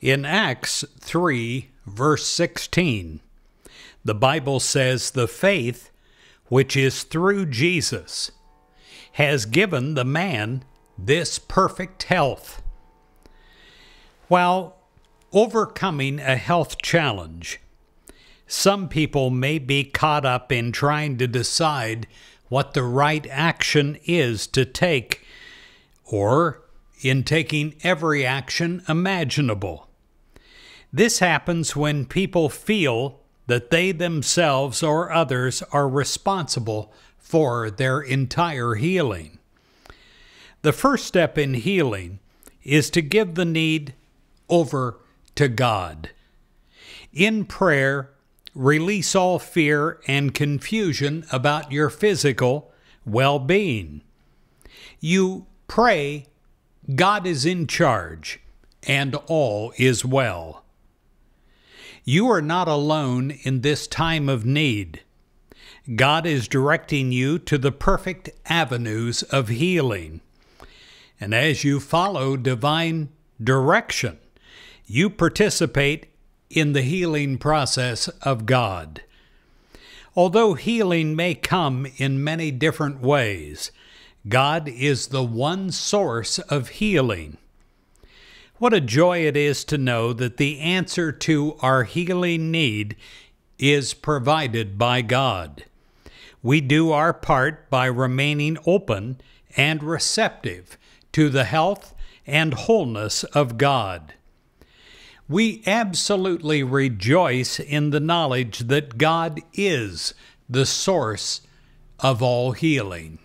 In Acts 3, verse 16, the Bible says the faith, which is through Jesus, has given the man this perfect health. While overcoming a health challenge, some people may be caught up in trying to decide what the right action is to take, or in taking every action imaginable. This happens when people feel that they themselves or others are responsible for their entire healing. The first step in healing is to give the need over to God. In prayer, release all fear and confusion about your physical well being. You pray, God is in charge, and all is well. You are not alone in this time of need. God is directing you to the perfect avenues of healing. And as you follow divine direction, you participate in the healing process of God. Although healing may come in many different ways, God is the one source of healing. What a joy it is to know that the answer to our healing need is provided by God. We do our part by remaining open and receptive to the health and wholeness of God. We absolutely rejoice in the knowledge that God is the source of all healing.